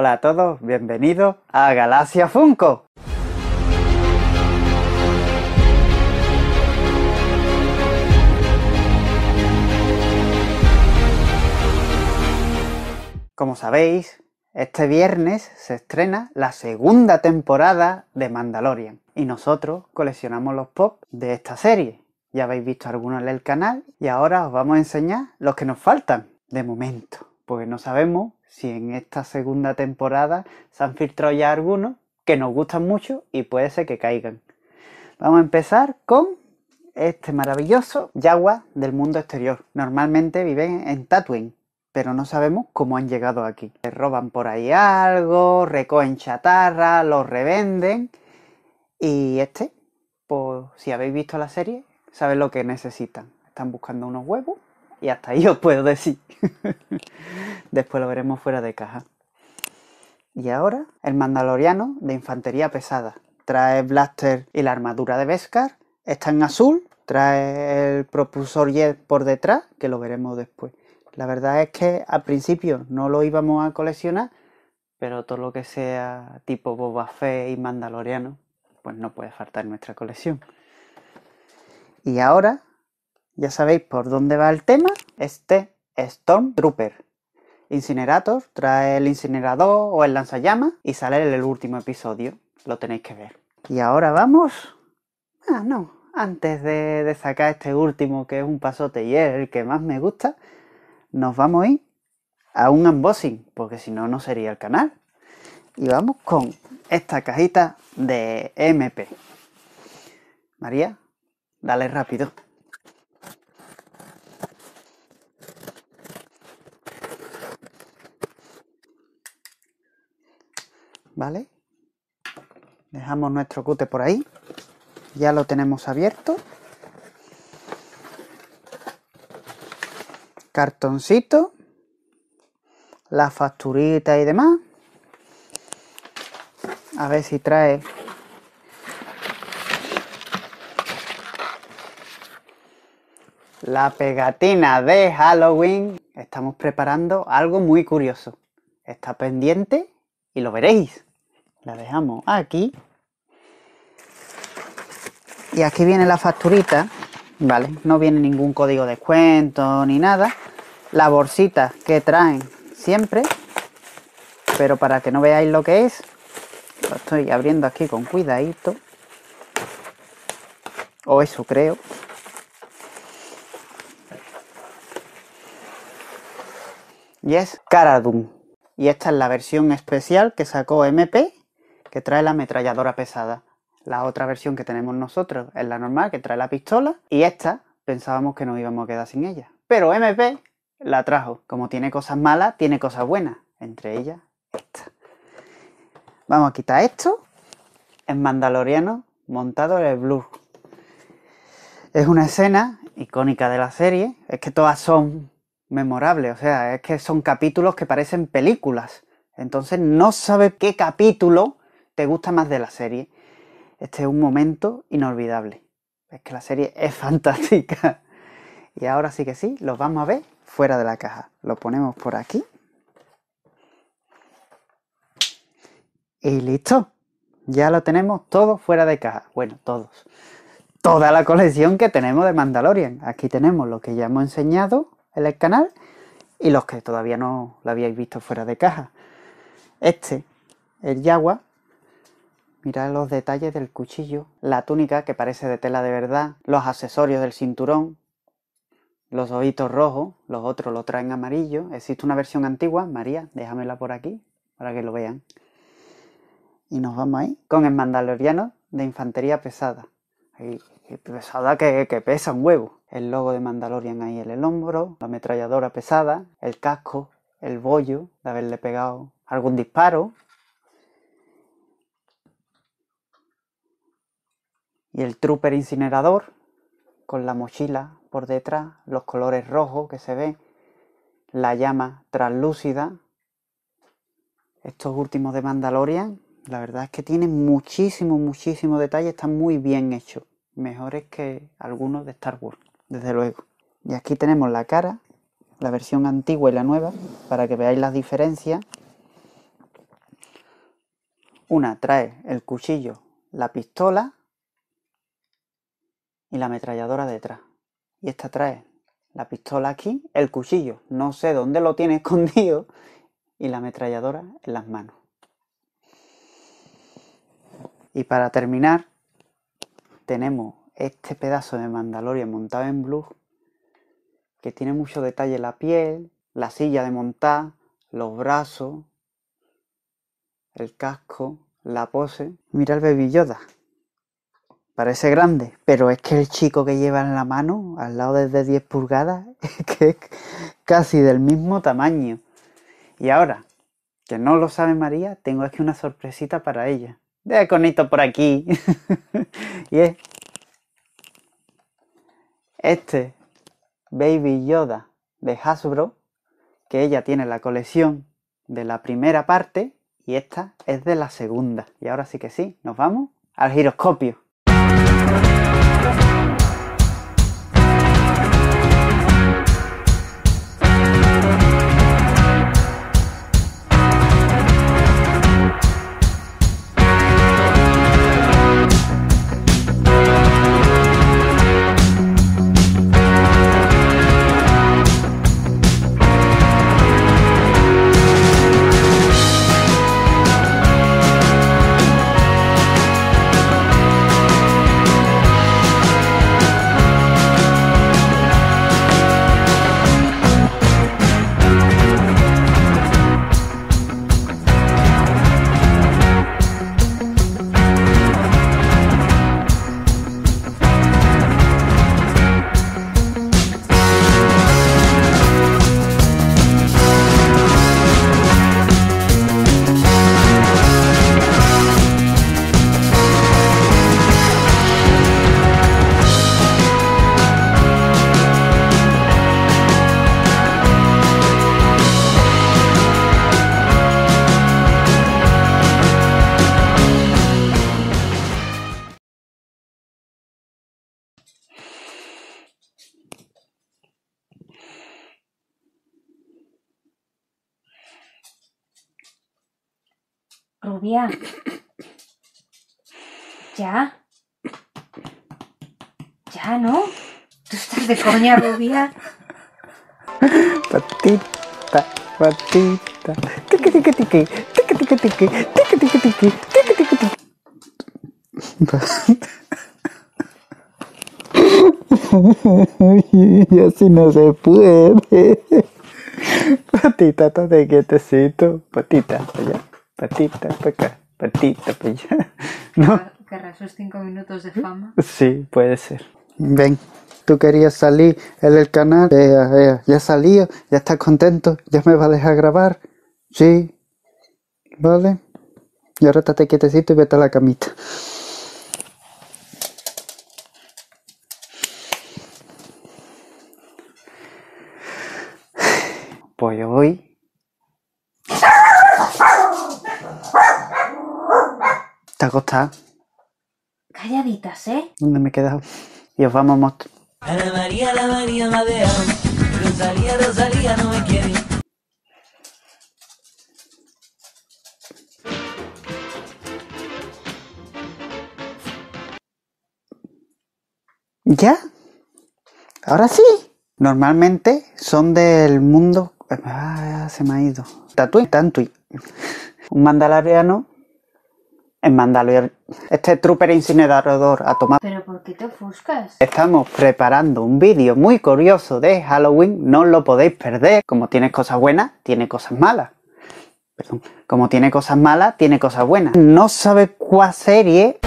Hola a todos, bienvenidos a Galaxia Funko. Como sabéis, este viernes se estrena la segunda temporada de Mandalorian y nosotros coleccionamos los pop de esta serie. Ya habéis visto algunos en el canal y ahora os vamos a enseñar los que nos faltan de momento. Porque no sabemos si en esta segunda temporada se han filtrado ya algunos que nos gustan mucho y puede ser que caigan. Vamos a empezar con este maravilloso yagua del mundo exterior. Normalmente viven en Tatooine, pero no sabemos cómo han llegado aquí. Le roban por ahí algo, recogen chatarra, lo revenden y este, pues si habéis visto la serie, sabéis lo que necesitan. Están buscando unos huevos y hasta ahí os puedo decir. Después lo veremos fuera de caja. Y ahora, el Mandaloriano de Infantería Pesada. Trae Blaster y la armadura de Beskar. Está en azul. Trae el propulsor Jet por detrás, que lo veremos después. La verdad es que al principio no lo íbamos a coleccionar, pero todo lo que sea tipo Boba Fett y Mandaloriano, pues no puede faltar en nuestra colección. Y ahora ya sabéis por dónde va el tema. Este Stormtrooper. Incinerator trae el incinerador o el lanzallamas y sale en el último episodio. Lo tenéis que ver. Y ahora vamos. Ah, no. Antes de, de sacar este último, que es un pasote y es el que más me gusta, nos vamos a ir a un unboxing, porque si no, no sería el canal. Y vamos con esta cajita de MP. María, dale rápido. ¿vale? Dejamos nuestro cute por ahí. Ya lo tenemos abierto. Cartoncito. La facturita y demás. A ver si trae la pegatina de Halloween, estamos preparando algo muy curioso. Está pendiente y lo veréis la dejamos aquí. Y aquí viene la facturita, ¿vale? No viene ningún código de descuento ni nada. La bolsita que traen siempre, pero para que no veáis lo que es, lo estoy abriendo aquí con cuidadito. O eso creo. Y es Caradum. Y esta es la versión especial que sacó MP que trae la ametralladora pesada. La otra versión que tenemos nosotros es la normal, que trae la pistola, y esta pensábamos que nos íbamos a quedar sin ella. Pero MP la trajo. Como tiene cosas malas, tiene cosas buenas. Entre ellas, esta. Vamos a quitar esto. Es Mandaloriano montado en el Blue. Es una escena icónica de la serie. Es que todas son memorables. O sea, es que son capítulos que parecen películas. Entonces no sabe qué capítulo te gusta más de la serie, este es un momento inolvidable. Es que la serie es fantástica. Y ahora sí que sí, los vamos a ver fuera de la caja. Lo ponemos por aquí. Y listo. Ya lo tenemos todo fuera de caja. Bueno, todos. Toda la colección que tenemos de Mandalorian. Aquí tenemos lo que ya hemos enseñado en el canal y los que todavía no lo habíais visto fuera de caja. Este, el Yagua, Mirad los detalles del cuchillo, la túnica que parece de tela de verdad, los accesorios del cinturón, los ojitos rojos, los otros lo traen amarillo. Existe una versión antigua, María, déjamela por aquí para que lo vean. Y nos vamos ahí con el Mandaloriano de Infantería Pesada. pesada que, que pesa un huevo. El logo de Mandalorian ahí en el hombro, la ametralladora pesada, el casco, el bollo de haberle pegado algún disparo, Y el trooper incinerador, con la mochila por detrás, los colores rojos que se ve, la llama translúcida. Estos últimos de Mandalorian, la verdad es que tienen muchísimo, muchísimo detalle, están muy bien hechos, mejores que algunos de Star Wars, desde luego. Y aquí tenemos la cara, la versión antigua y la nueva, para que veáis las diferencias. Una trae el cuchillo, la pistola y la ametralladora detrás. Y esta trae la pistola aquí, el cuchillo, no sé dónde lo tiene escondido, y la ametralladora en las manos. Y para terminar, tenemos este pedazo de Mandalorian montado en blue, que tiene mucho detalle la piel, la silla de montar, los brazos, el casco, la pose. Mira el baby parece grande, pero es que el chico que lleva en la mano, al lado desde 10 pulgadas, es que es casi del mismo tamaño. Y ahora, que no lo sabe María, tengo aquí una sorpresita para ella. De conito por aquí. y es este Baby Yoda de Hasbro, que ella tiene la colección de la primera parte y esta es de la segunda. Y ahora sí que sí, nos vamos al giroscopio. Rubia. Ya. Ya, ¿no? Tú estás de coña, rubia. Patita, patita. tiqui tiki, tiki. Tiki, tiki, tiki. Tiki, tiki, tiki. Tiki, tiki, no se puede. Patita, Patita, patita para acá, patita para allá. ¿No? ¿Querrás sus cinco minutos de fama? Sí, puede ser. Ven, tú querías salir en el canal, ya, eh, ya, eh, eh, ya salió, ya está contento, ya me va a dejar grabar. Sí, vale. Y ahora estate quietecito y vete a la camita. acostada. Calladitas, ¿eh? ¿Dónde me he quedado? Y os vamos, a Ana María, la María, Madea. Rosalía, Rosalía, no me quiere. ¿Ya? Ahora sí. Normalmente son del mundo. Ah, se me ha ido. Tatuí. Tantui. Un mandalariano en Mandalor, este trooper incinerador ha tomado... ¿Pero por qué te ofuscas? Estamos preparando un vídeo muy curioso de Halloween, no lo podéis perder. Como tiene cosas buenas, tiene cosas malas. Perdón, como tiene cosas malas, tiene cosas buenas. No sabe cuál serie...